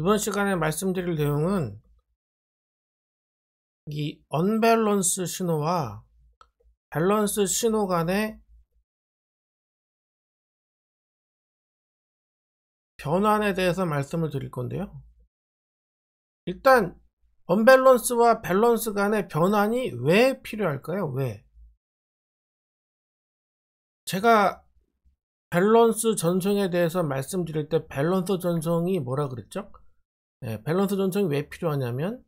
이번 시간에 말씀드릴 내용은 이 언밸런스 신호와 밸런스 신호 간의 변환에 대해서 말씀을 드릴 건데요. 일단 언밸런스와 밸런스 간의 변환이 왜 필요할까요? 왜? 제가 밸런스 전송에 대해서 말씀드릴 때 밸런스 전송이 뭐라 그랬죠? 네, 밸런스 전송이 왜 필요하냐면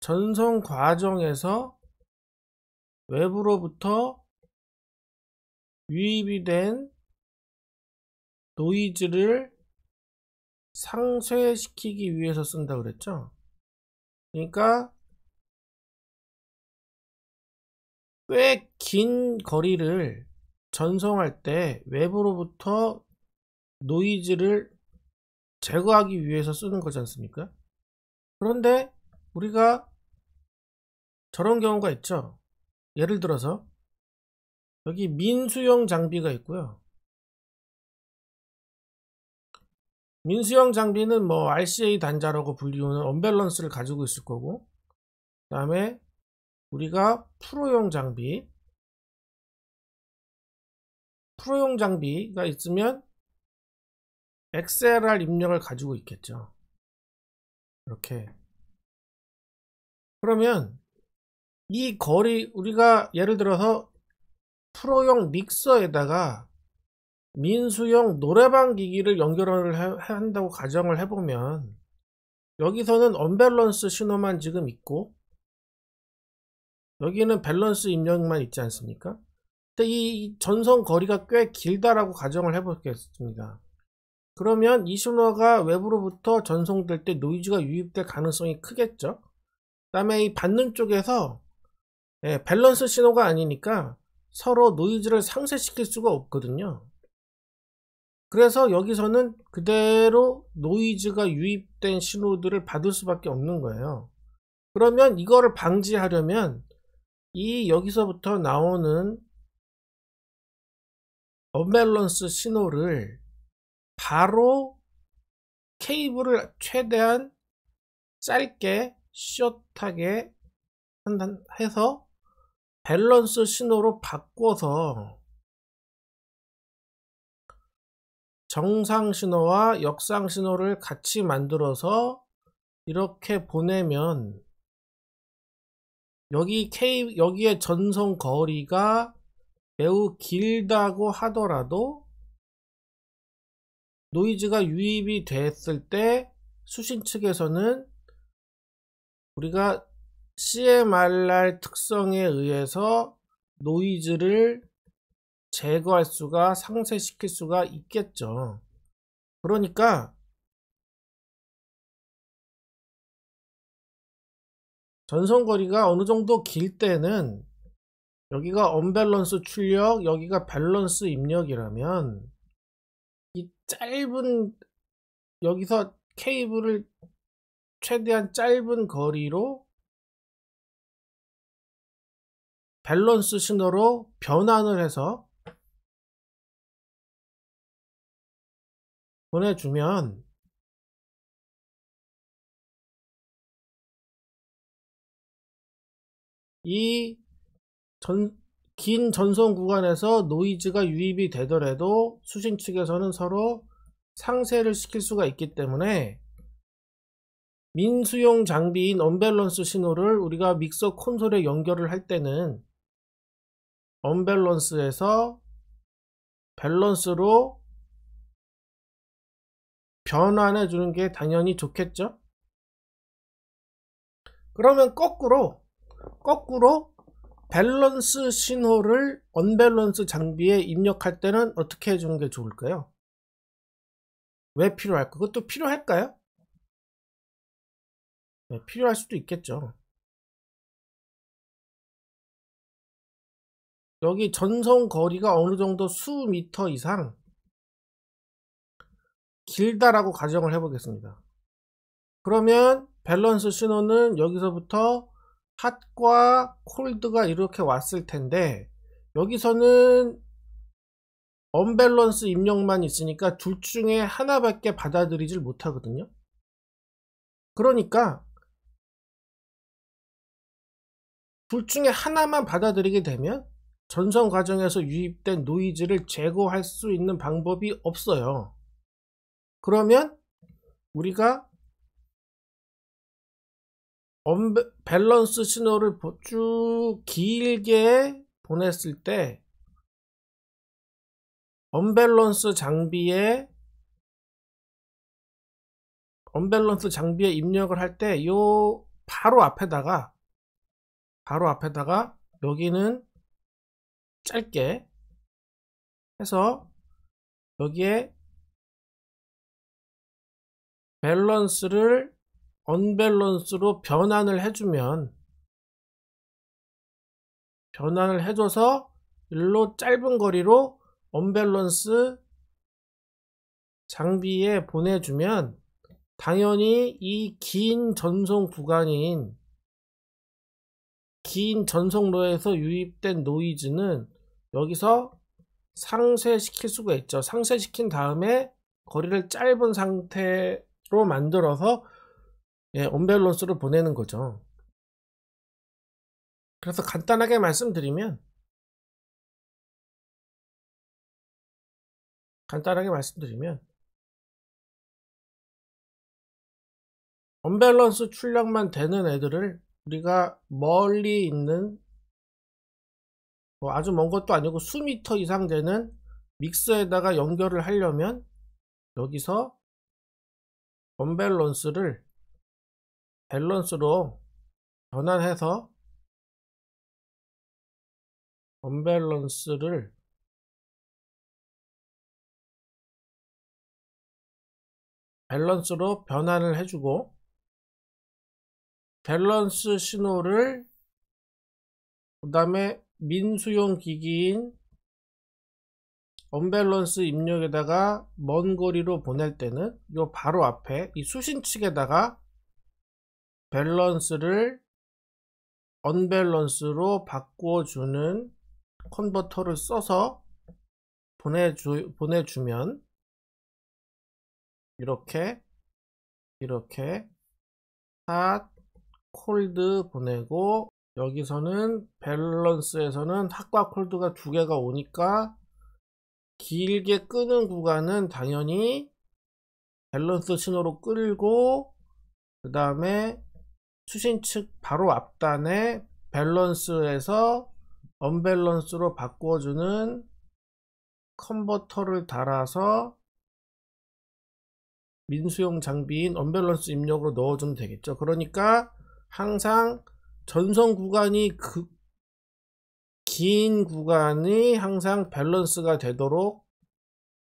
전송 과정에서 외부로부터 유입이 된 노이즈를 상쇄시키기 위해서 쓴다 그랬죠 그러니까 꽤 긴 거리를 전송할 때 외부로부터 노이즈를 제거하기 위해서 쓰는 거지 않습니까? 그런데 우리가 저런 경우가 있죠. 예를 들어서 여기 민수형 장비가 있고요. 민수형 장비는 뭐 RCA 단자라고 불리우는 언밸런스를 가지고 있을 거고 그 다음에 우리가 프로용 장비 프로용 장비가 있으면 XLR 입력을 가지고 있겠죠. 이렇게. 그러면 이 거리 우리가 예를 들어서 프로용 믹서에다가 민수용 노래방 기기를 연결을 해, 한다고 가정을 해보면 여기서는 언밸런스 신호만 지금 있고 여기는 밸런스 입력만 있지 않습니까? 근데 이 전선 거리가 꽤 길다라고 가정을 해보겠습니다. 그러면 이 신호가 외부로부터 전송될 때 노이즈가 유입될 가능성이 크겠죠. 그 다음에 이 받는 쪽에서 예, 밸런스 신호가 아니니까 서로 노이즈를 상쇄시킬 수가 없거든요. 그래서 여기서는 그대로 노이즈가 유입된 신호들을 받을 수밖에 없는 거예요. 그러면 이거를 방지하려면 이 여기서부터 나오는 언밸런스 신호를 바로 케이블을 최대한 짧게 숏하게 해서 밸런스 신호로 바꿔서 정상 신호와 역상 신호를 같이 만들어서 이렇게 보내면 여기 K 여기에 전송 거리가 매우 길다고 하더라도 노이즈가 유입이 됐을 때 수신 측에서는 우리가 CMRR 특성에 의해서 노이즈를 제거할 수가 상쇄시킬 수가 있겠죠. 그러니까 전선거리가 어느 정도 길 때는 여기가 언밸런스 출력, 여기가 밸런스 입력이라면 이 짧은 여기서 케이블을 최대한 짧은 거리로 밸런스 신호로 변환을 해서 보내주면 이전 긴 전선 구간에서 노이즈가 유입이 되더라도 수신 측에서는 서로 상쇄를 시킬 수가 있기 때문에 민수용 장비인 언밸런스 신호를 우리가 믹서 콘솔에 연결을 할 때는 언밸런스에서 밸런스로 변환해 주는 게 당연히 좋겠죠 그러면 거꾸로 거꾸로 밸런스 신호를 언밸런스 장비에 입력할 때는 어떻게 해주는 게 좋을까요? 왜 필요할까? 그것도 필요할까요? 네, 필요할 수도 있겠죠. 여기 전송 거리가 어느 정도 수 미터 이상 길다라고 가정을 해보겠습니다. 그러면 밸런스 신호는 여기서부터 핫과 콜드가 이렇게 왔을 텐데 여기서는 언밸런스 입력만 있으니까 둘 중에 하나밖에 받아들이질 못하거든요 그러니까 둘 중에 하나만 받아들이게 되면 전선 과정에서 유입된 노이즈를 제거할 수 있는 방법이 없어요 그러면 우리가 밸런스 신호를 쭉 길게 보냈을 때 언밸런스 장비에 언밸런스 장비에 입력을 할 때 요 바로 앞에다가 바로 앞에다가 여기는 짧게 해서 여기에 밸런스를 언밸런스로 변환을 해주면 변환을 해줘서 일로 짧은 거리로 언밸런스 장비에 보내주면 당연히 이 긴 전송 구간인 긴 전송로에서 유입된 노이즈는 여기서 상쇄시킬 수가 있죠. 상쇄시킨 다음에 거리를 짧은 상태로 만들어서 예, 온밸런스로 보내는 거죠. 그래서 간단하게 말씀드리면 간단하게 말씀드리면 언밸런스 출력만 되는 애들을 우리가 멀리 있는 뭐 아주 먼 것도 아니고 수미터 이상 되는 믹서에다가 연결을 하려면 여기서 언밸런스를 밸런스로 전환해서 언밸런스를 밸런스로 변환을 해주고 밸런스 신호를 그 다음에 민수용 기기인 언밸런스 입력에다가 먼 거리로 보낼 때는 요 바로 앞에 이 수신 측에다가 밸런스를 언밸런스로 바꿔주는 컨버터를 써서 보내주, 보내주면 이렇게 이렇게 핫 콜드 보내고 여기서는 밸런스에서는 핫과 콜드가 두 개가 오니까 길게 끄는 구간은 당연히 밸런스 신호로 끌고 그 다음에 추신 측 바로 앞단에 밸런스에서 언밸런스로 바꿔주는 컨버터를 달아서 민수용 장비인 언밸런스 입력으로 넣어주면 되겠죠. 그러니까 항상 전선 구간이 그긴 구간이 항상 밸런스가 되도록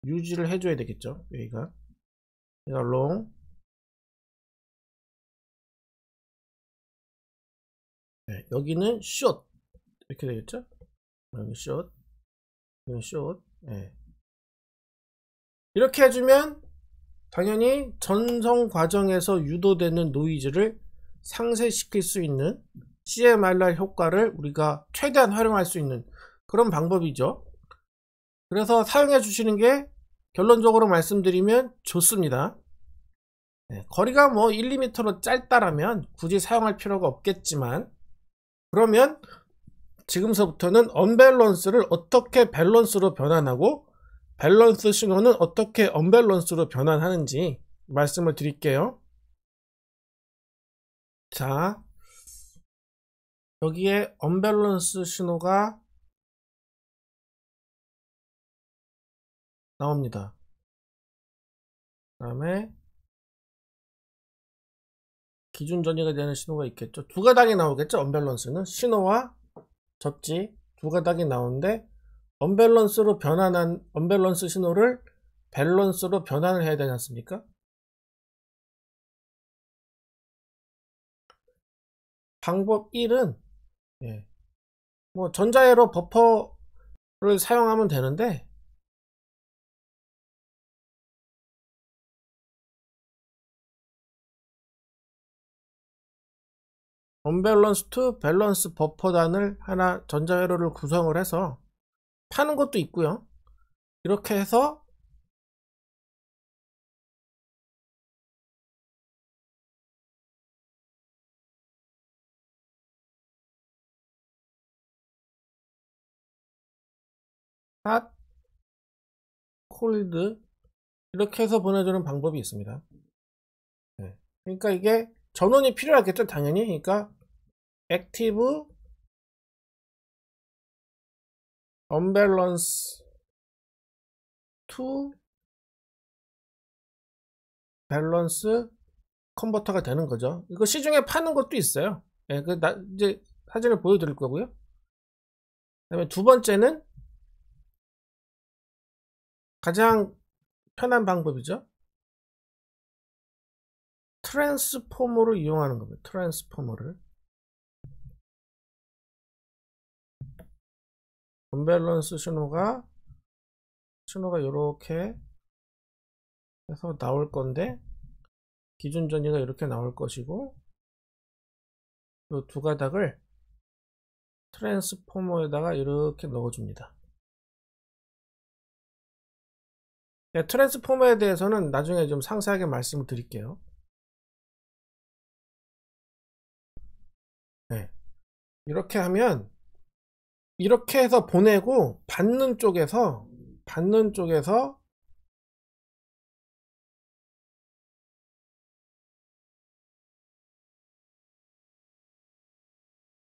유지를 해줘야 되겠죠. 여기가 여기가 롱 네, 여기는 숏 이렇게 되겠죠? 여기 숏, 여기 숏. 네. 이렇게 해주면 당연히 전송 과정에서 유도되는 노이즈를 상쇄시킬 수 있는 CMRR 효과를 우리가 최대한 활용할 수 있는 그런 방법이죠. 그래서 사용해 주시는 게 결론적으로 말씀드리면 좋습니다. 네, 거리가 뭐 1, 2m로 짧다라면 굳이 사용할 필요가 없겠지만 그러면 지금서부터는 언밸런스를 어떻게 밸런스로 변환하고 밸런스 신호는 어떻게 언밸런스로 변환하는지 말씀을 드릴게요. 자, 여기에 언밸런스 신호가 나옵니다. 그 다음에 기준 전이가 되는 신호가 있겠죠. 두 가닥이 나오겠죠. 언밸런스는 신호와 접지 두 가닥이 나오는데 언밸런스로 변환한 언밸런스 신호를 밸런스로 변환을 해야 되지 않습니까? 방법 1은 예, 뭐 전자회로 버퍼를 사용하면 되는데 언밸런스 투 밸런스 버퍼단을 하나 전자회로를 구성을 해서 파는 것도 있고요. 이렇게 해서 핫, 콜드 이렇게 해서 보내주는 방법이 있습니다. 네. 그러니까 이게 전원이 필요하겠죠 당연히 그러니까 액티브 언밸런스 투 밸런스 컨버터가 되는 거죠. 이거 시중에 파는 것도 있어요. 예, 그 나, 이제 사진을 보여드릴 거고요. 그다음에 두 번째는 가장 편한 방법이죠. 트랜스포머를 이용하는 겁니다. 트랜스포머를. 언밸런스 신호가 신호가 이렇게 해서 나올 건데 기준 전이가 이렇게 나올 것이고 이두 가닥을 트랜스포머에다가 이렇게 넣어줍니다. 네, 트랜스포머에 대해서는 나중에 좀 상세하게 말씀을 드릴게요. 네. 이렇게 하면 이렇게 해서 보내고 받는 쪽에서 받는 쪽에서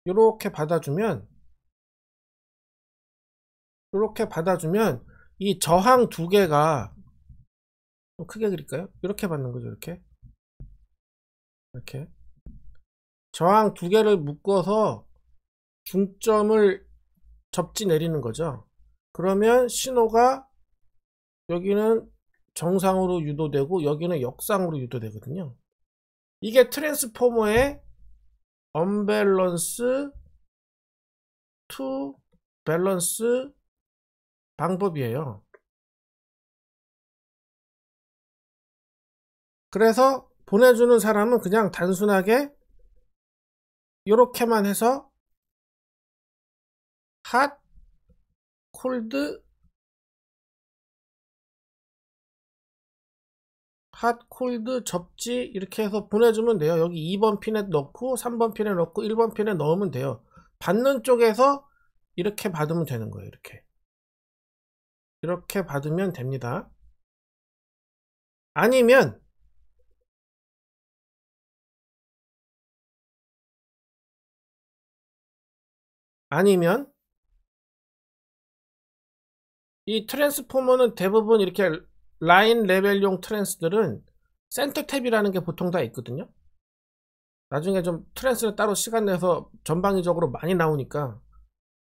이렇게 받아주면 이렇게 받아주면 이 저항 두 개가 좀 크게 그릴까요? 이렇게 받는 거죠 이렇게 이렇게 저항 두 개를 묶어서 중점을 접지 내리는 거죠. 그러면 신호가 여기는 정상으로 유도되고 여기는 역상으로 유도되거든요. 이게 트랜스포머의 언밸런스 투 밸런스 방법이에요. 그래서 보내주는 사람은 그냥 단순하게 이렇게만 해서 핫, 콜드, 핫, 콜드, 접지 이렇게 해서 보내주면 돼요. 여기 2번 핀에 넣고 3번 핀에 넣고 1번 핀에 넣으면 돼요. 받는 쪽에서 이렇게 받으면 되는 거예요. 이렇게. 이렇게 받으면 됩니다. 아니면 아니면 이 트랜스포머는 대부분 이렇게 라인 레벨용 트랜스들은 센터 탭이라는 게 보통 다 있거든요. 나중에 좀 트랜스를 따로 시간 내서 전방위적으로 많이 나오니까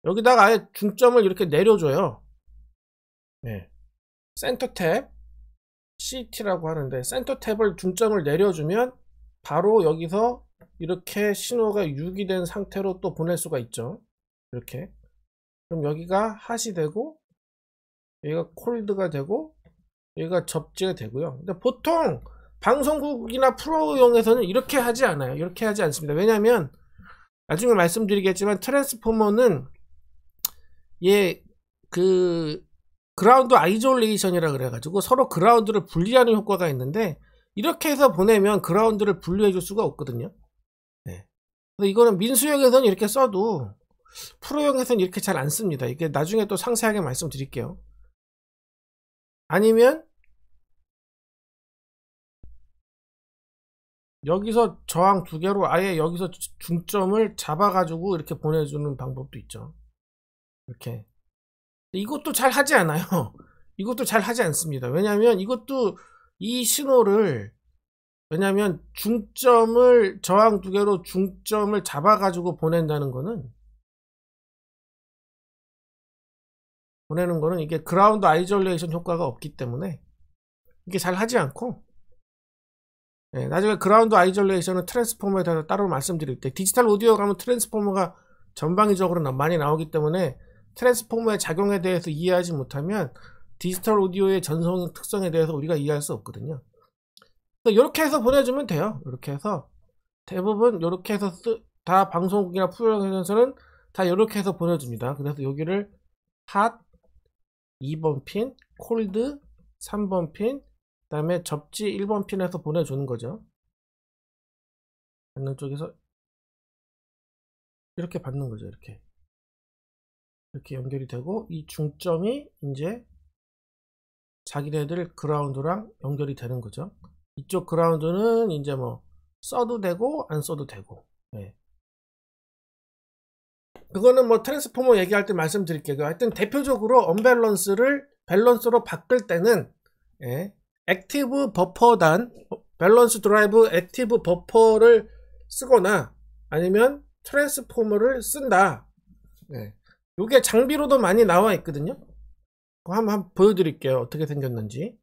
여기다가 아예 중점을 이렇게 내려줘요. 네. 센터 탭 CT라고 하는데 센터 탭을 중점을 내려주면 바로 여기서 이렇게 신호가 유기된 상태로 또 보낼 수가 있죠. 이렇게. 그럼 여기가 핫이 되고 여기가 콜드가 되고 여기가 접지가 되고요. 근데 보통 방송국이나 프로용에서는 이렇게 하지 않아요. 이렇게 하지 않습니다. 왜냐하면 나중에 말씀드리겠지만 트랜스포머는 얘 그 그라운드 아이졸레이션이라 그래가지고 서로 그라운드를 분리하는 효과가 있는데 이렇게 해서 보내면 그라운드를 분리해 줄 수가 없거든요. 네. 근데 이거는 민수형에서는 이렇게 써도 프로용에서는 이렇게 잘 안 씁니다. 이게 나중에 또 상세하게 말씀드릴게요. 아니면 여기서 저항 두 개로 아예 여기서 중점을 잡아가지고 이렇게 보내주는 방법도 있죠. 이렇게. 이것도 잘 하지 않아요. 이것도 잘 하지 않습니다. 왜냐하면 이것도 이 신호를 왜냐하면 중점을 저항 두 개로 중점을 잡아가지고 보낸다는 거는 보내는 거는 이게 그라운드 아이졸레이션 효과가 없기 때문에 이게 잘 하지 않고 네, 나중에 그라운드 아이졸레이션은 트랜스포머에 대해서 따로 말씀드릴 때 디지털 오디오 가면 트랜스포머가 전방위적으로 많이 나오기 때문에 트랜스포머의 작용에 대해서 이해하지 못하면 디지털 오디오의 전송 특성에 대해서 우리가 이해할 수 없거든요. 이렇게 해서 보내주면 돼요. 이렇게 해서 대부분 이렇게 해서 쓰, 다 방송국이나 프로그램에서는 다 이렇게 해서 보내줍니다. 그래서 여기를 핫 2번 핀, 콜드, 3번 핀, 그 다음에 접지 1번 핀에서 보내주는 거죠. 받는 쪽에서 이렇게 받는 거죠. 이렇게. 이렇게 연결이 되고 이 중점이 이제 자기네들 그라운드랑 연결이 되는 거죠. 이쪽 그라운드는 이제 뭐 써도 되고 안 써도 되고 네. 그거는 뭐 트랜스포머 얘기할 때 말씀드릴게요. 하여튼 대표적으로 언밸런스를 밸런스로 바꿀 때는 예, 액티브 버퍼단 밸런스 드라이브 액티브 버퍼를 쓰거나 아니면 트랜스포머를 쓴다. 예. 이게 장비로도 많이 나와 있거든요. 한번 보여드릴게요. 어떻게 생겼는지.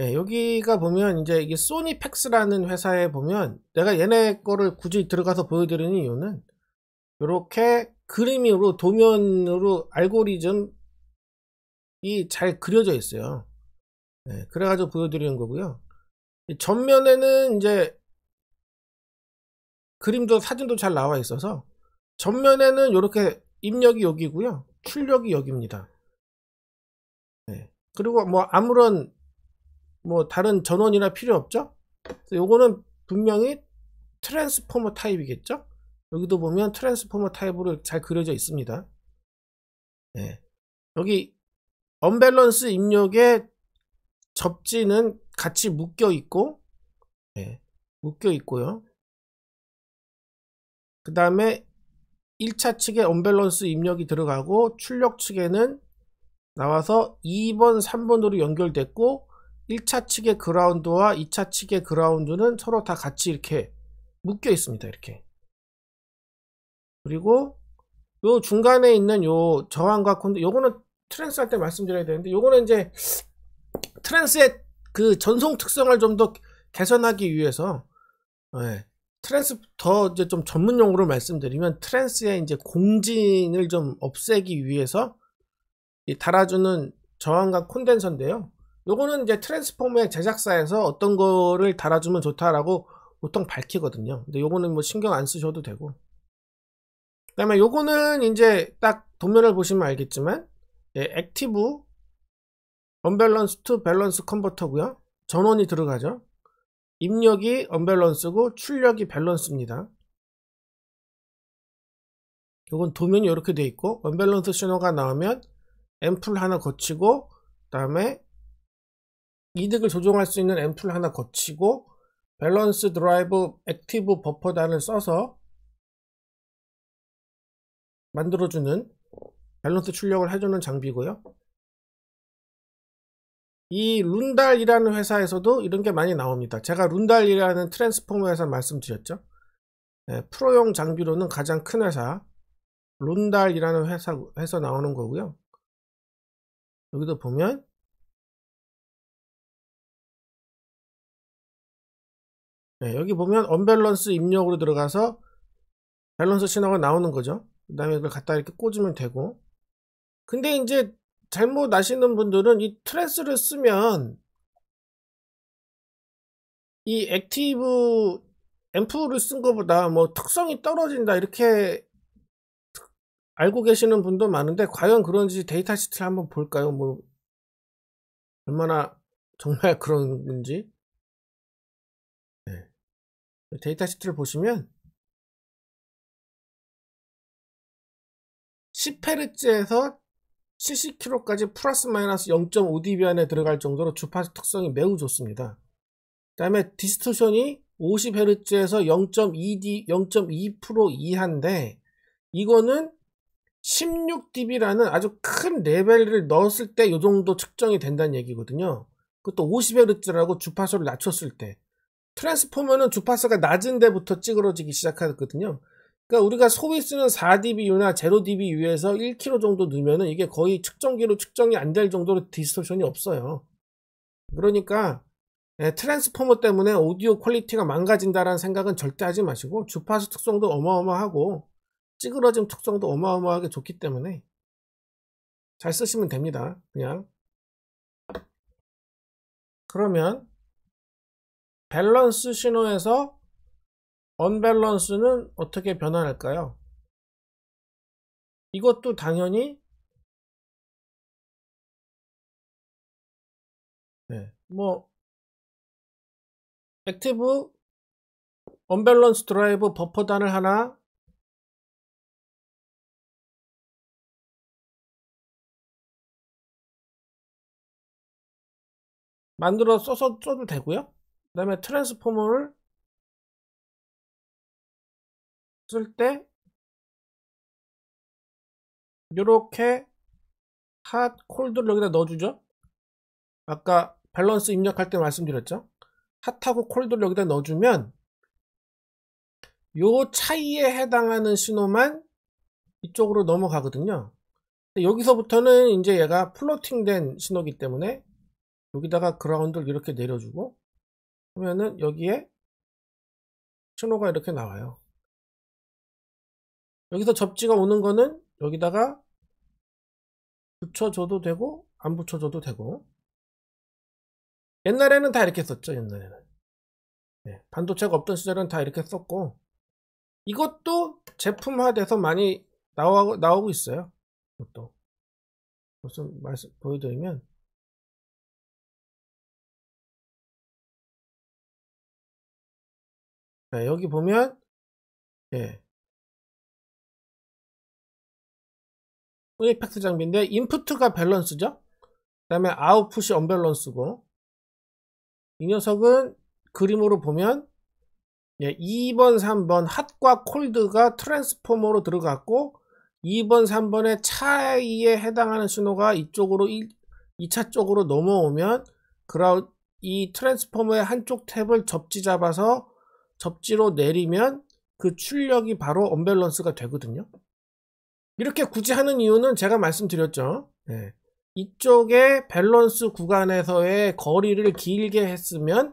예, 여기가 보면 이제 이게 소니팩스라는 회사에 보면 내가 얘네 거를 굳이 들어가서 보여드리는 이유는 이렇게 그림으로 도면으로 알고리즘이 잘 그려져 있어요. 예, 그래가지고 보여드리는 거고요. 전면에는 이제 그림도 사진도 잘 나와 있어서 전면에는 이렇게 입력이 여기고요. 출력이 여기입니다. 예, 그리고 뭐 아무런 뭐 다른 전원이나 필요 없죠 요거는 분명히 트랜스포머 타입이겠죠 여기도 보면 트랜스포머 타입으로 잘 그려져 있습니다 네. 여기 언밸런스 입력에 접지는 같이 묶여 있고 네. 묶여 있고요 그 다음에 1차 측에 언밸런스 입력이 들어가고 출력 측에는 나와서 2번 3번으로 연결됐고 1차 측의 그라운드와 2차 측의 그라운드는 서로 다 같이 이렇게 묶여 있습니다. 이렇게. 그리고 요 중간에 있는 요 저항과 콘도 요거는 트랜스 할 때 말씀드려야 되는데 요거는 이제 트랜스의 그 전송 특성을 좀 더 개선하기 위해서 네, 트랜스 더 이제 좀 전문 용으로 말씀드리면 트랜스의 이제 공진을 좀 없애기 위해서 달아주는 저항과 콘덴서인데요. 요거는 이제 트랜스포머의 제작사에서 어떤 거를 달아주면 좋다라고 보통 밝히거든요. 근데 요거는 뭐 신경 안 쓰셔도 되고. 그 다음에 요거는 이제 딱 도면을 보시면 알겠지만, 예, 액티브, 언밸런스 투 밸런스 컨버터고요 전원이 들어가죠. 입력이 언밸런스고 출력이 밸런스입니다. 요건 도면이 이렇게 돼 있고 언밸런스 신호가 나오면 앰플 하나 거치고 그 다음에 이득을 조정할 수 있는 앰플 하나 거치고 밸런스 드라이브 액티브 버퍼 단을 써서 만들어주는 밸런스 출력을 해주는 장비고요. 이 룬달이라는 회사에서도 이런 게 많이 나옵니다. 제가 룬달이라는 트랜스포머 회사 말씀드렸죠. 네, 프로용 장비로는 가장 큰 회사 룬달이라는 회사, 에서 나오는 거고요. 여기도 보면 네, 여기 보면 언밸런스 입력으로 들어가서 밸런스 신호가 나오는 거죠. 그 다음에 이걸 갖다 이렇게 꽂으면 되고 근데 이제 잘못 아시는 분들은 이 트레스를 쓰면 이 액티브 앰프를 쓴 것보다 뭐 특성이 떨어진다 이렇게 알고 계시는 분도 많은데 과연 그런지 데이터 시트를 한번 볼까요? 뭐 얼마나 정말 그런지 데이터 시트를 보시면 10Hz에서 7 0 k g 까지 플러스 마이너스 0.5dB 안에 들어갈 정도로 주파수 특성이 매우 좋습니다. 그 다음에 디스토션이 50Hz에서 0.2D, 0.2% 이하인데 이거는 16dB라는 아주 큰 레벨을 넣었을 때 이 정도 측정이 된다는 얘기거든요. 그것도 50Hz라고 주파수를 낮췄을 때. 트랜스포머는 주파수가 낮은 데부터 찌그러지기 시작하거든요. 그러니까 우리가 소위 쓰는 4dBU나 0dBU에서 1km 정도 넣으면은 이게 거의 측정기로 측정이 안 될 정도로 디스토션이 없어요. 그러니까 예, 트랜스포머 때문에 오디오 퀄리티가 망가진다라는 생각은 절대 하지 마시고 주파수 특성도 어마어마하고 찌그러짐 특성도 어마어마하게 좋기 때문에 잘 쓰시면 됩니다. 그냥 그러면 밸런스 신호에서 언밸런스는 어떻게 변화할까요? 이것도 당연히 네, 뭐 액티브 언밸런스 드라이브 버퍼단을 하나 만들어 써서 써도 되고요 다음에 트랜스포머를 쓸 때 이렇게 핫, 콜드를 여기다 넣어주죠. 아까 밸런스 입력할 때 말씀드렸죠. 핫하고 콜드를 여기다 넣어주면 요 차이에 해당하는 신호만 이쪽으로 넘어가거든요. 여기서부터는 이제 얘가 플로팅된 신호기 때문에 여기다가 그라운드를 이렇게 내려주고 그러면은 여기에 신호가 이렇게 나와요. 여기서 접지가 오는 거는 여기다가 붙여줘도 되고 안 붙여줘도 되고 옛날에는 다 이렇게 썼죠 옛날에는 네, 반도체가 없던 시절은 다 이렇게 썼고 이것도 제품화돼서 많이 나오 나오고 있어요 이것도 무슨 말씀 보여드리면 네, 여기 보면 예. 이펙트 장비인데 인풋가 밸런스죠. 그 다음에 아웃풋이 언밸런스고 이 녀석은 그림으로 보면 예, 2번, 3번 핫과 콜드가 트랜스포머로 들어갔고 2번, 3번의 차이에 해당하는 신호가 이쪽으로 2차 쪽으로 넘어오면 그라우, 이 트랜스포머의 한쪽 탭을 접지 잡아서 접지로 내리면 그 출력이 바로 언밸런스가 되거든요. 이렇게 굳이 하는 이유는 제가 말씀드렸죠. 네. 이쪽에 밸런스 구간에서의 거리를 길게 했으면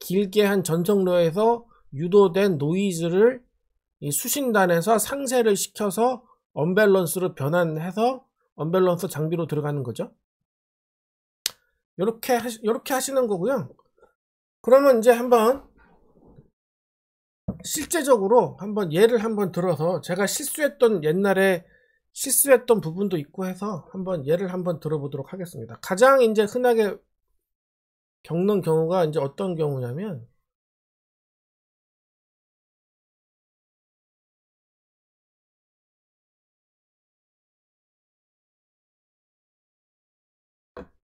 길게 한 전성로에서 유도된 노이즈를 수신단에서 상쇄를 시켜서 언밸런스로 변환해서 언밸런스 장비로 들어가는 거죠. 이렇게 이렇게 하시는 거고요. 그러면 이제 한번 실제적으로 한번 예를 한번 들어서 제가 실수했던 옛날에 실수했던 부분도 있고 해서 한번 예를 한번 들어보도록 하겠습니다. 가장 이제 흔하게 겪는 경우가 이제 어떤 경우냐면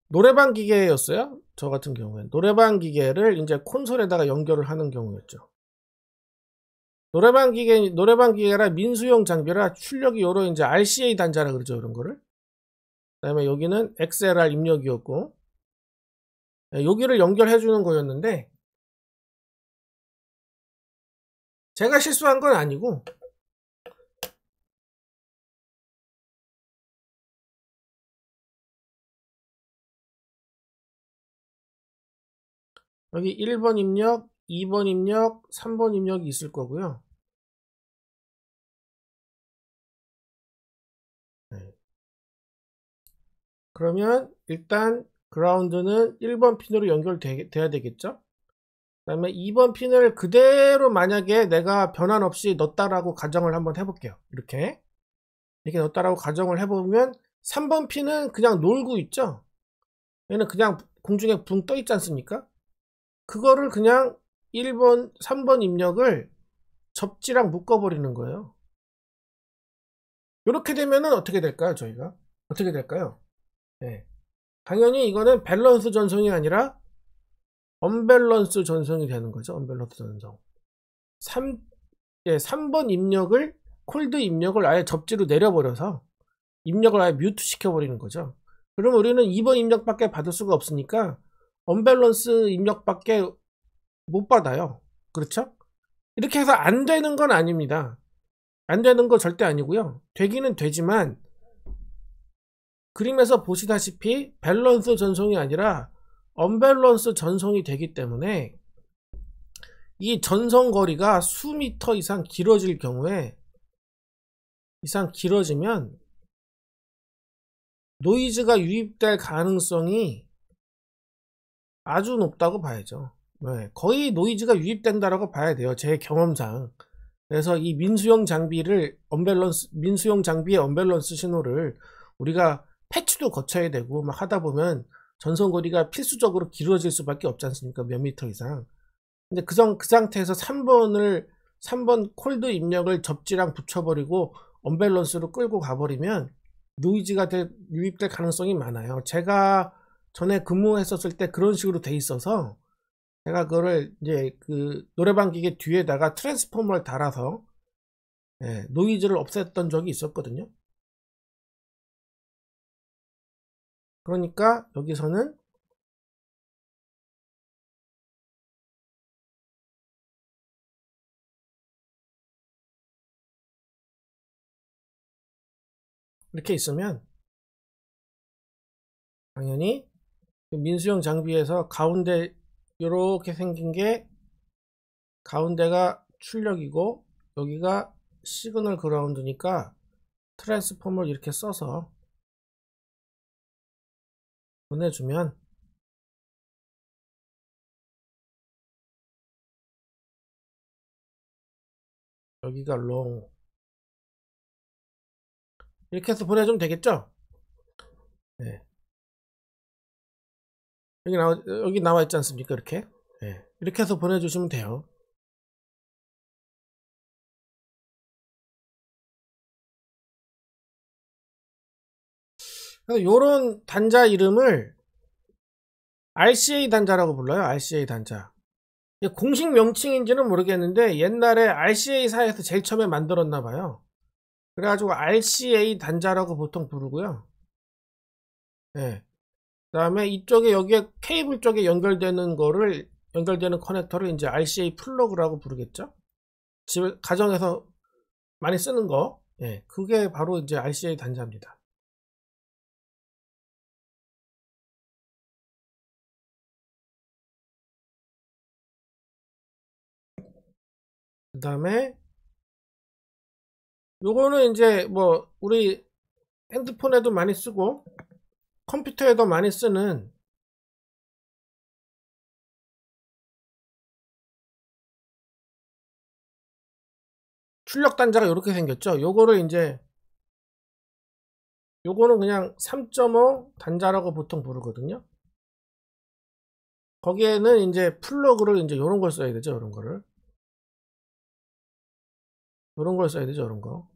노래방 기계였어요. 저 같은 경우엔 노래방 기계를 이제 콘솔에다가 연결을 하는 경우였죠. 노래방 기계, 노래방 기계라 민수용 장비라 출력이 여러 이제 RCA 단자라 그러죠. 이런 거를. 그 다음에 여기는 XLR 입력이었고, 네, 여기를 연결해 주는 거였는데, 제가 실수한 건 아니고, 여기 1번 입력, 2번 입력, 3번 입력이 있을 거고요. 네. 그러면 일단 그라운드는 1번 핀으로 연결돼야 되겠죠? 그 다음에 2번 핀을 그대로 만약에 내가 변환 없이 넣었다라고 가정을 한번 해볼게요. 이렇게 이렇게 넣었다라고 가정을 해보면 3번 핀은 그냥 놀고 있죠? 얘는 그냥 공중에 붕 떠 있지 않습니까? 그거를 그냥 1번, 3번 입력을 접지랑 묶어버리는 거예요. 이렇게 되면은 어떻게 될까요, 저희가? 어떻게 될까요? 네. 당연히 이거는 밸런스 전송이 아니라 언밸런스 전송이 되는 거죠. 언밸런스 전송. 3, 예, 3번 입력을 콜드 입력을 아예 접지로 내려버려서 입력을 아예 뮤트 시켜버리는 거죠. 그럼 우리는 2번 입력밖에 받을 수가 없으니까 언밸런스 입력밖에 못 받아요. 그렇죠? 이렇게 해서 안 되는 건 아닙니다. 안 되는 거 절대 아니고요. 되기는 되지만 그림에서 보시다시피 밸런스 전송이 아니라 언밸런스 전송이 되기 때문에 이 전송 거리가 수미터 이상 길어질 경우에 이상 길어지면 노이즈가 유입될 가능성이 아주 높다고 봐야죠. 네, 거의 노이즈가 유입된다라고 봐야 돼요. 제 경험상. 그래서 이 민수용 장비를 언밸런스 민수용 장비의 언밸런스 신호를 우리가 패치도 거쳐야 되고 막 하다 보면 전선 거리가 필수적으로 길어질 수밖에 없지 않습니까? 몇 미터 이상. 근데 그, 성, 그 상태에서 3번을 3번 콜드 입력을 접지랑 붙여버리고 언밸런스로 끌고 가버리면 노이즈가 될, 유입될 가능성이 많아요. 제가 전에 근무했었을 때 그런 식으로 돼 있어서 제가 그거를 이제 그 노래방 기계 뒤에다가 트랜스포머를 달아서 예, 노이즈를 없앴던 적이 있었거든요. 그러니까 여기서는 이렇게 있으면 당연히 그 민수형 장비에서 가운데 이렇게 생긴 게 가운데가 출력이고 여기가 시그널 그라운드니까 트랜스폼을 이렇게 써서 보내주면 여기가 롱 이렇게 해서 보내주면 되겠죠? 네. 여기 나와, 여기 나와 있지 않습니까? 이렇게. 네. 이렇게 해서 보내주시면 돼요. 요런 단자 이름을 RCA 단자라고 불러요. RCA 단자. 공식 명칭인지는 모르겠는데 옛날에 RCA사에서 제일 처음에 만들었나 봐요. 그래가지고 RCA 단자라고 보통 부르고요. 네. 그 다음에 이쪽에 여기에 케이블 쪽에 연결되는 거를 연결되는 커넥터를 이제 RCA 플러그라고 부르겠죠. 집에 가정에서 많이 쓰는 거, 예, 그게 바로 이제 RCA 단자입니다. 그 다음에 요거는 이제 뭐 우리 핸드폰에도 많이 쓰고 컴퓨터에 도 많이 쓰는 출력 단자가 이렇게 생겼죠. 요거를 이제 요거는 그냥 3.5 단자라고 보통 부르거든요. 거기에는 이제 플러그를 이제 요런 걸 써야 되죠. 요런 거를. 요런 걸 써야 되죠. 요런 거.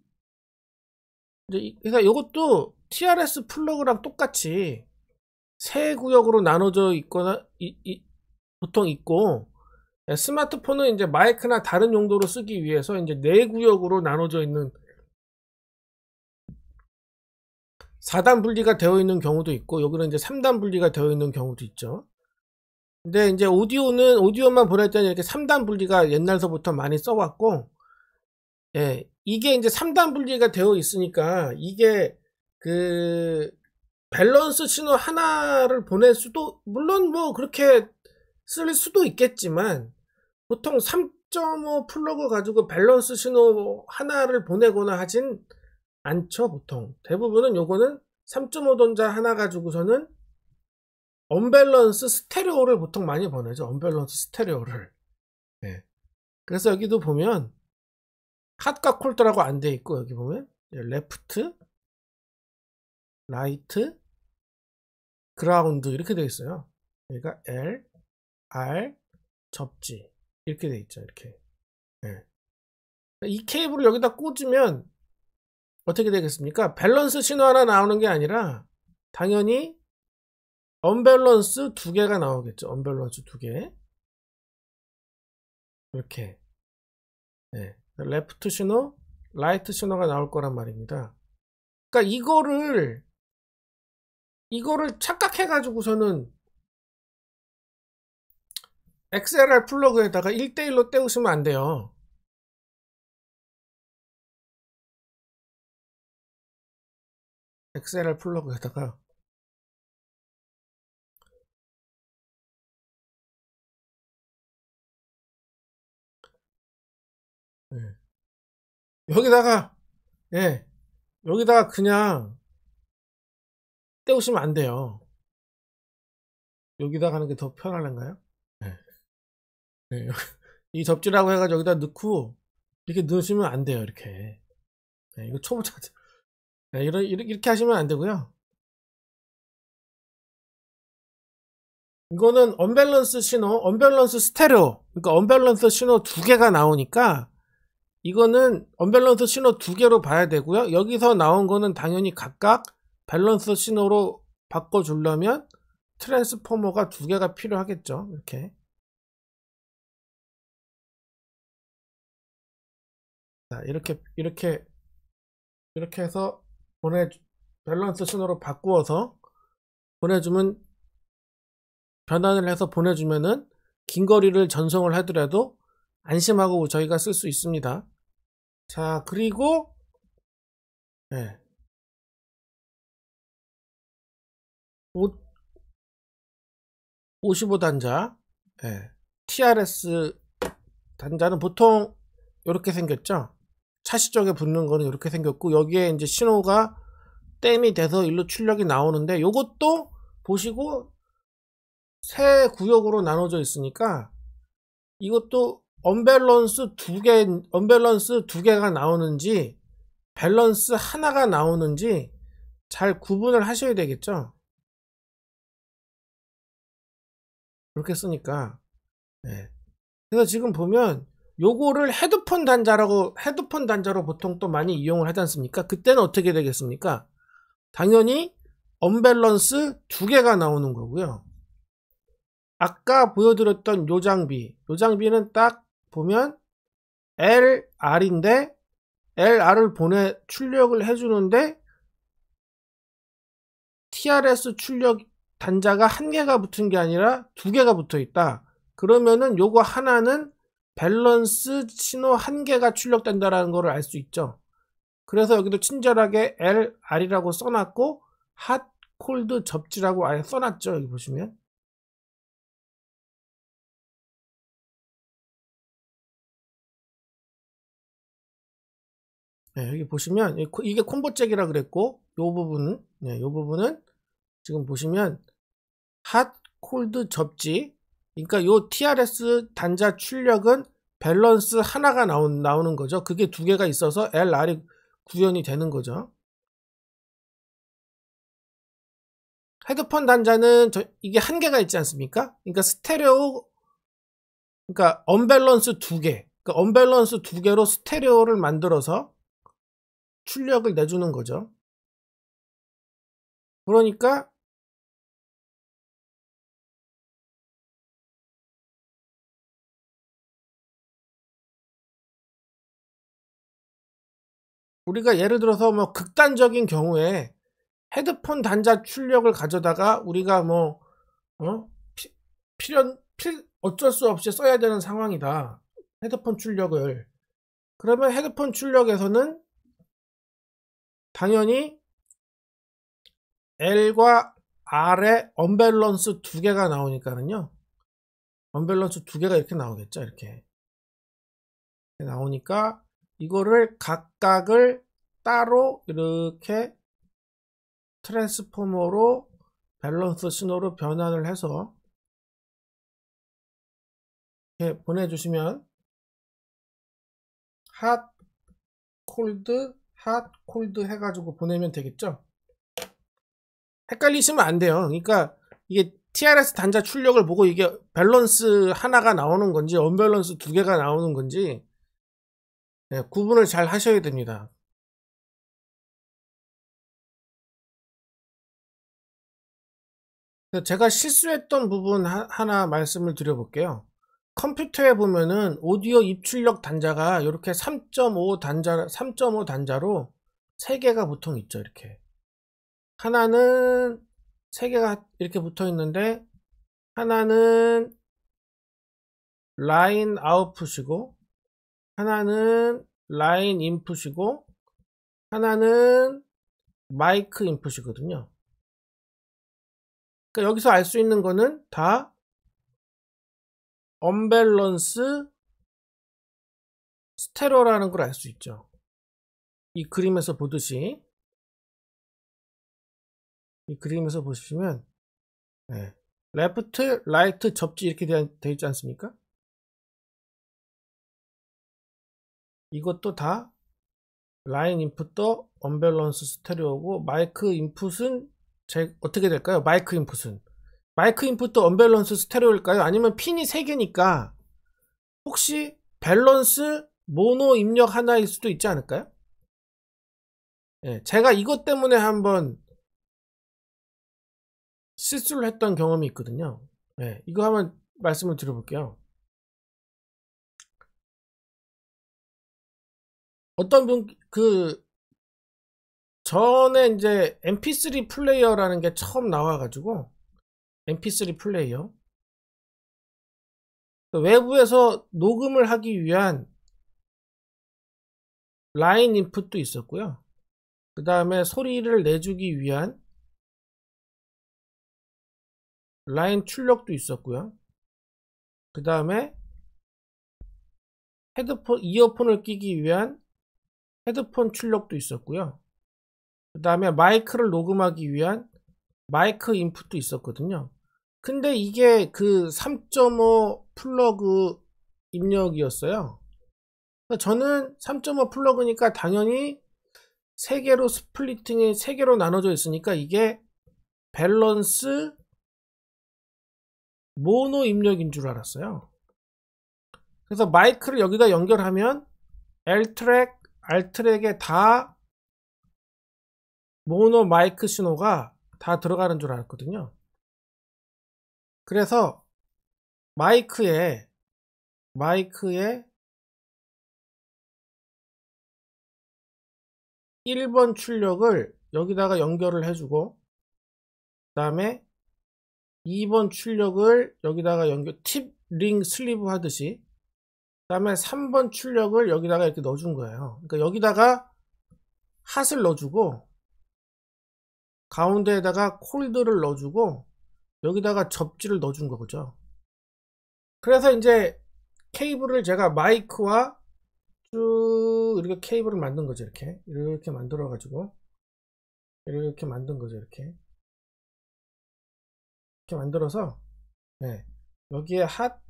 이제 그래서 요것도 TRS 플러그랑 똑같이 세 구역으로 나눠져 있거나 이, 이, 보통 있고 예, 스마트폰은 이제 마이크나 다른 용도로 쓰기 위해서 이제 네 구역으로 나눠져 있는 4단 분리가 되어 있는 경우도 있고 여기는 이제 3단 분리가 되어 있는 경우도 있죠. 근데 이제 오디오는 오디오만 보낼 때는 이렇게 3단 분리가 옛날서부터 많이 써왔고 예, 이게 이제 3단 분리가 되어 있으니까 이게 그 밸런스 신호 하나를 보낼 수도 물론 뭐 그렇게 쓸 수도 있겠지만 보통 3.5 플러그 가지고 밸런스 신호 하나를 보내거나 하진 않죠 보통 대부분은 요거는 3.5 전자 하나 가지고서는 언밸런스 스테레오를 보통 많이 보내죠 언밸런스 스테레오를 네. 그래서 여기도 보면 핫과 콜드라고 안 돼 있고 여기 보면 예, 레프트 라이트 그라운드 이렇게 되어 있어요. 그러니 L, R, 접지 이렇게 되어 있죠. 이렇게 네. 이 케이블을 여기다 꽂으면 어떻게 되겠습니까? 밸런스 신호 하나 나오는 게 아니라 당연히 언밸런스 두 개가 나오겠죠. 언밸런스 두 개. 이렇게 네. 레프트 신호, 라이트 신호가 나올 거란 말입니다. 그러니까 이거를 이거를 착각해가지고서는 XLR 플러그에다가 1대1로 때우시면 안 돼요. XLR 플러그에다가 네. 여기다가 예 네. 여기다가 그냥 때우시면 안 돼요. 여기다 가는 게 더 편안한가요? 네. 네. 이 접지라고 해가지고 여기다 넣고 이렇게 넣으시면 안 돼요. 이렇게. 네, 이거 초보자들. 네, 이런, 이렇게 하시면 안 되고요. 이거는 언밸런스 신호, 언밸런스 스테레오. 그러니까 언밸런스 신호 두 개가 나오니까 이거는 언밸런스 신호 두 개로 봐야 되고요. 여기서 나온 거는 당연히 각각 밸런스 신호로 바꿔주려면 트랜스포머가 두 개가 필요하겠죠. 이렇게. 자, 이렇게, 이렇게, 이렇게 해서 보내, 밸런스 신호로 바꾸어서 보내주면, 변환을 해서 보내주면은 긴 거리를 전송을 하더라도 안심하고 저희가 쓸 수 있습니다. 자, 그리고, 네. 5, 5단자 예. TRS 단자는 보통 이렇게 생겼죠 차시 쪽에 붙는 거는 이렇게 생겼고 여기에 이제 신호가 댐이 돼서 일로 출력이 나오는데 이것도 보시고 세 구역으로 나눠져 있으니까 이것도 언밸런스 두 개, 언밸런스 두 개가 나오는지 밸런스 하나가 나오는지 잘 구분을 하셔야 되겠죠. 그렇게 쓰니까 네. 그래서 지금 보면 요거를 헤드폰 단자라고 헤드폰 단자로 보통 또 많이 이용을 하지 않습니까? 그때는 어떻게 되겠습니까? 당연히 언밸런스 두 개가 나오는 거고요. 아까 보여드렸던 요 장비, 요 장비는 딱 보면 LR인데 LR을 보내 출력을 해주는데 TRS 출력 단자가 한 개가 붙은 게 아니라 두 개가 붙어 있다. 그러면은 요거 하나는 밸런스 신호 한 개가 출력된다라는 거를 알 수 있죠. 그래서 여기도 친절하게 L, R이라고 써놨고 핫, 콜드, 접지라고 아예 써놨죠. 여기 보시면. 네, 여기 보시면 이게 콤보잭이라 그랬고 요 부분, 네, 요 부분은 지금 보시면 핫, 콜드 접지 그러니까 요 TRS 단자 출력은 밸런스 하나가 나온, 나오는 거죠. 그게 두 개가 있어서 LR이 구현이 되는 거죠. 헤드폰 단자는 저, 이게 한 개가 있지 않습니까? 그러니까 스테레오 그러니까 언밸런스 두 개. 그러니까 언밸런스 두 개로 스테레오를 만들어서 출력을 내주는 거죠. 그러니까 우리가 예를 들어서 뭐 극단적인 경우에 헤드폰 단자 출력을 가져다가 우리가 뭐 어? 피, 필연 필 어쩔 수 없이 써야 되는 상황이다. 헤드폰 출력을 그러면 헤드폰 출력에서는 당연히 L과 R의 언밸런스 두 개가 나오니까는요. 언밸런스 두 개가 이렇게 나오겠죠. 이렇게, 이렇게 나오니까 이거를 각각을 따로 이렇게 트랜스포머로 밸런스 신호로 변환을 해서 이렇게 보내주시면 핫, 콜드, 핫, 콜드 해가지고 보내면 되겠죠. 헷갈리시면 안 돼요. 그러니까 이게 TRS 단자 출력을 보고 이게 밸런스 하나가 나오는 건지 언밸런스 두 개가 나오는 건지 예, 구분을 잘 하셔야 됩니다. 제가 실수했던 부분 하나 말씀을 드려볼게요. 컴퓨터에 보면은 오디오 입출력 단자가 이렇게 3.5 단자, 3.5 단자로 3개가 보통 있죠, 이렇게. 하나는 3개가 이렇게 붙어 있는데, 하나는 라인 아웃풋이고, 하나는 라인 인풋이고 하나는 마이크 인풋이거든요. 그러니까 여기서 알 수 있는 거는 다 언밸런스 스테로라는 걸 알 수 있죠. 이 그림에서 보듯이 이 그림에서 보시면 네. 레프트, 라이트, 접지 이렇게 되어 있지 않습니까? 이것도 다 라인 인풋도 언밸런스 스테레오고 마이크 인풋은 제, 어떻게 될까요? 마이크 인풋은 마이크 인풋도 언밸런스 스테레오일까요? 아니면 핀이 3개니까 혹시 밸런스 모노 입력 하나일 수도 있지 않을까요? 예, 제가 이것 때문에 한번 실수를 했던 경험이 있거든요. 예, 이거 한번 말씀을 드려볼게요. 어떤 분, 그, 전에 이제 mp3 플레이어라는 게 처음 나와가지고, mp3 플레이어. 그 외부에서 녹음을 하기 위한 라인 인풋도 있었고요. 그 다음에 소리를 내주기 위한 라인 출력도 있었고요. 그 다음에 헤드폰, 이어폰을 끼기 위한 헤드폰 출력도 있었고요. 그 다음에 마이크를 녹음하기 위한 마이크 인풋도 있었거든요. 근데 이게 그 3.5 플러그 입력이었어요. 저는 3.5 플러그니까 당연히 3개로 스플리팅이 3개로 나눠져 있으니까 이게 밸런스 모노 입력인 줄 알았어요. 그래서 마이크를 여기다 연결하면 L 트랙 알트랙에다 모노 마이크 신호가 다 들어가는 줄 알았거든요. 그래서 마이크에 마이크에 1번 출력을 여기다가 연결을 해주고 그 다음에 2번 출력을 여기다가 연결 팁 링 슬리브 하듯이 그 다음에 3번 출력을 여기다가 이렇게 넣어준 거예요. 그러니까 여기다가 핫을 넣어주고 가운데에다가 콜드를 넣어주고 여기다가 접지를 넣어준 거죠. 그래서 이제 케이블을 제가 마이크와 쭉 이렇게 케이블을 만든 거죠. 이렇게 이렇게 만들어 가지고 이렇게 만든 거죠. 이렇게 이렇게 만들어서 네. 여기에 핫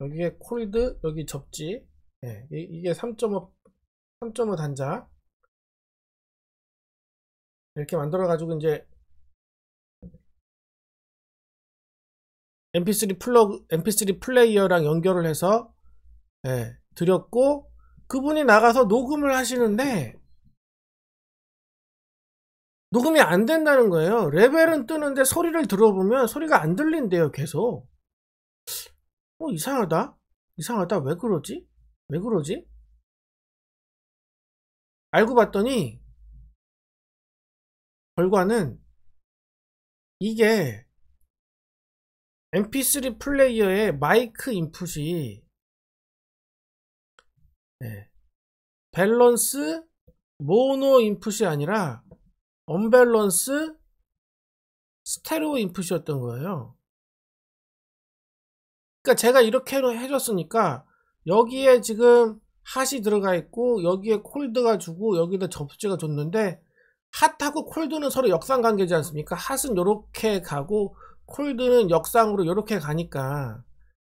여기에 콜드 여기 접지 예, 이게 3.5 3.5 단자 이렇게 만들어 가지고 이제 mp3 플러그 mp3 플레이어랑 연결을 해서 예, 드렸고 그분이 나가서 녹음을 하시는데 녹음이 안 된다는 거예요 레벨은 뜨는데 소리를 들어보면 소리가 안 들린대요 계속 어, 이상하다? 이상하다? 왜 그러지? 왜 그러지? 알고 봤더니 결과는 이게 mp3 플레이어의 마이크 인풋이 네, 밸런스 모노 인풋이 아니라 언밸런스 스테레오 인풋이었던 거예요. 그러니까 제가 이렇게 해줬으니까 여기에 지금 핫이 들어가 있고 여기에 콜드가 주고 여기다 접지가 줬는데 핫하고 콜드는 서로 역상 관계지 않습니까? 핫은 이렇게 가고 콜드는 역상으로 이렇게 가니까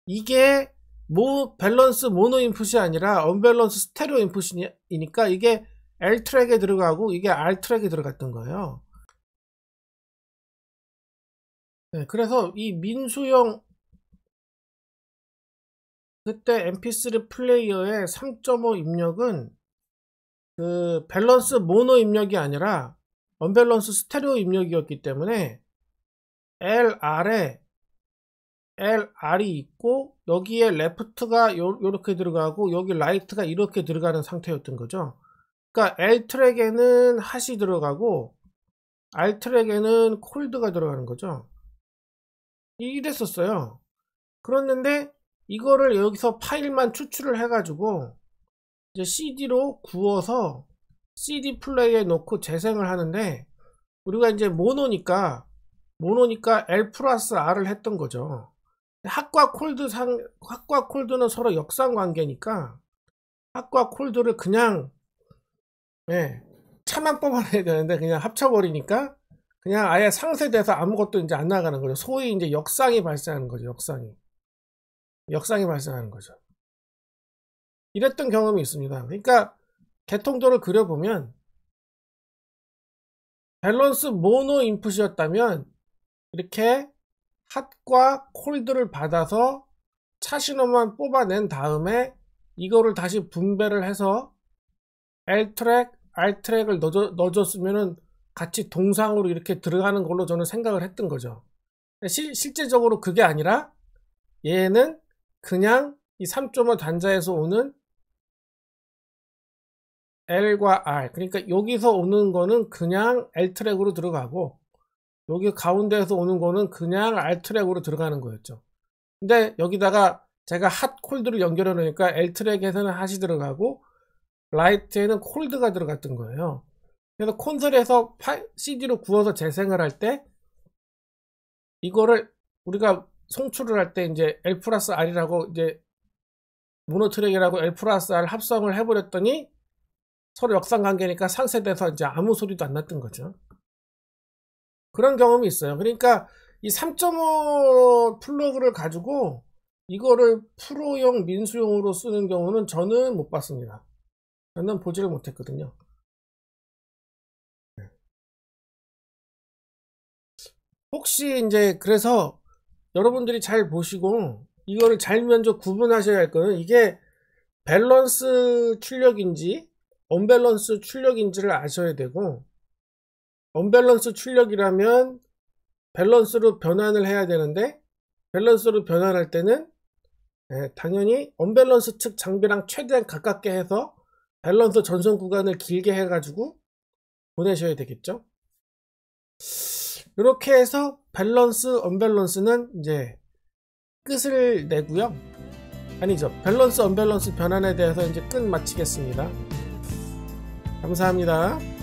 이게 모 밸런스 모노 인풋이 아니라 언밸런스 스테레오 인풋이니까 이게 L 트랙에 들어가고 이게 R 트랙에 들어갔던 거예요. 네, 그래서 이 민수형 그때 mp3 플레이어의 3.5 입력은 그 밸런스 모노 입력이 아니라 언밸런스 스테레오 입력이었기 때문에 LR에 LR이 있고 여기에 레프트가 이렇게 들어가고 여기 라이트가 이렇게 들어가는 상태였던 거죠. 그러니까 L 트랙에는 핫이 들어가고 R 트랙에는 콜드가 들어가는 거죠. 이랬었어요. 그랬는데 이거를 여기서 파일만 추출을 해가지고 이제 CD로 구워서 CD 플레이에 넣고 재생을 하는데 우리가 이제 모노니까 모노니까 L 플러스 R을 했던 거죠. 학과 콜드 상, 핫과 콜드는 서로 역상 관계니까 학과 콜드를 그냥 예, 차만 뽑아내야 되는데 그냥 합쳐버리니까 그냥 아예 상쇄돼서 아무것도 이제 안 나가는 거죠. 소위 이제 역상이 발생하는 거죠. 역상이. 역상이 발생하는 거죠. 이랬던 경험이 있습니다. 그러니까 개통도를 그려보면 밸런스 모노 인풋이었다면 이렇게 핫과 콜드를 받아서 차신호만 뽑아낸 다음에 이거를 다시 분배를 해서 L트랙, R트랙을 넣어줬으면 같이 동상으로 이렇게 들어가는 걸로 저는 생각을 했던 거죠. 시, 실제적으로 그게 아니라 얘는 그냥 이 3.5 단자에서 오는 L과 R 그러니까 여기서 오는 거는 그냥 L트랙으로 들어가고 여기 가운데에서 오는 거는 그냥 R트랙으로 들어가는 거였죠 근데 여기다가 제가 핫 콜드를 연결해 놓으니까 L트랙에서는 핫이 들어가고 라이트에는 콜드가 들어갔던 거예요 그래서 콘솔에서 CD로 구워서 재생을 할 때 이거를 우리가 송출을 할 때 이제 L 플러스 R이라고 이제 모노트랙이라고 L 플러스 R 합성을 해버렸더니 서로 역상관계니까 상쇄돼서 이제 아무 소리도 안 났던 거죠. 그런 경험이 있어요. 그러니까 이 3.5 플러그를 가지고 이거를 프로용 민수용으로 쓰는 경우는 저는 못 봤습니다. 저는 보지를 못했거든요. 네. 혹시 이제 그래서 여러분들이 잘 보시고 이거를 잘 먼저 구분하셔야 할 거는 이게 밸런스 출력인지 언밸런스 출력인지를 아셔야 되고 언밸런스 출력이라면 밸런스로 변환을 해야 되는데 밸런스로 변환할 때는 예, 당연히 언밸런스 측 장비랑 최대한 가깝게 해서 밸런스 전송 구간을 길게 해가지고 보내셔야 되겠죠. 이렇게 해서 밸런스, 언밸런스는 이제 끝을 내고요. 아니죠. 밸런스, 언밸런스 변환에 대해서 이제 끝 마치겠습니다. 감사합니다.